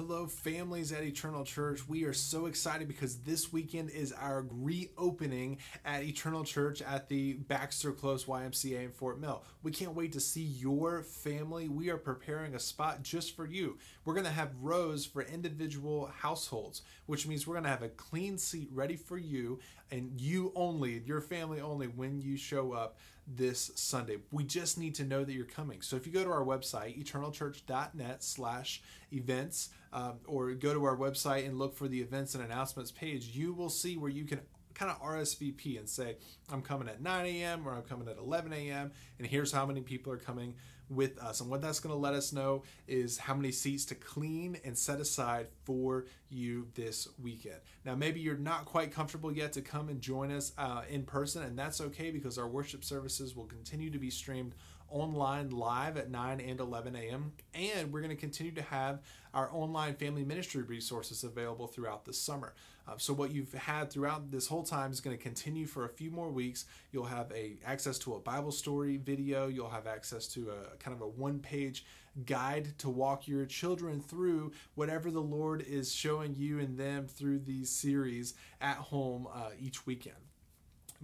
Hello, families at Eternal Church. We are so excited because this weekend is our reopening at Eternal Church at the Baxter Close YMCA in Fort Mill. We can't wait to see your family. We are preparing a spot just for you. We're going to have rows for individual households, which means we're going to have a clean seat ready for you and you only, your family only, when you show up this Sunday. We just need to know that you're coming. So if you go to our website, eternalchurch.net slash events, um, or go to our website and look for the events and announcements page, you will see where you can kind of RSVP and say, I'm coming at 9 a.m. or I'm coming at 11 a.m. and here's how many people are coming with us. And what that's going to let us know is how many seats to clean and set aside for you this weekend. Now, maybe you're not quite comfortable yet to come and join us uh, in person, and that's okay because our worship services will continue to be streamed online live at 9 and 11 a.m. And we're going to continue to have our online family ministry resources available throughout the summer. Uh, so what you've had throughout this whole time is going to continue for a few more weeks. You'll have a access to a Bible story video. You'll have access to a kind of a one page guide to walk your children through whatever the Lord is showing you and them through these series at home uh, each weekend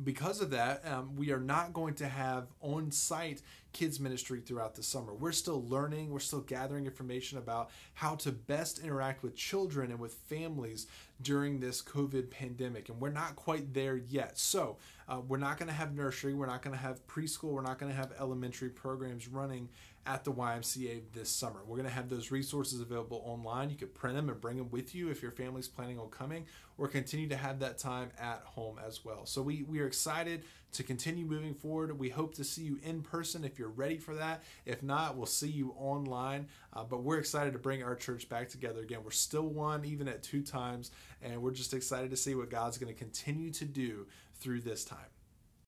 because of that, um, we are not going to have on site kids ministry throughout the summer. We're still learning, we're still gathering information about how to best interact with children and with families during this COVID pandemic. And we're not quite there yet. So uh, we're not going to have nursery, we're not going to have preschool, we're not going to have elementary programs running at the YMCA this summer. We're going to have those resources available online. You could print them and bring them with you if your family's planning on coming, or continue to have that time at home as well. So we, we are excited to continue moving forward. We hope to see you in person if you're you're ready for that. If not, we'll see you online. Uh, but we're excited to bring our church back together again. We're still one, even at two times, and we're just excited to see what God's going to continue to do through this time.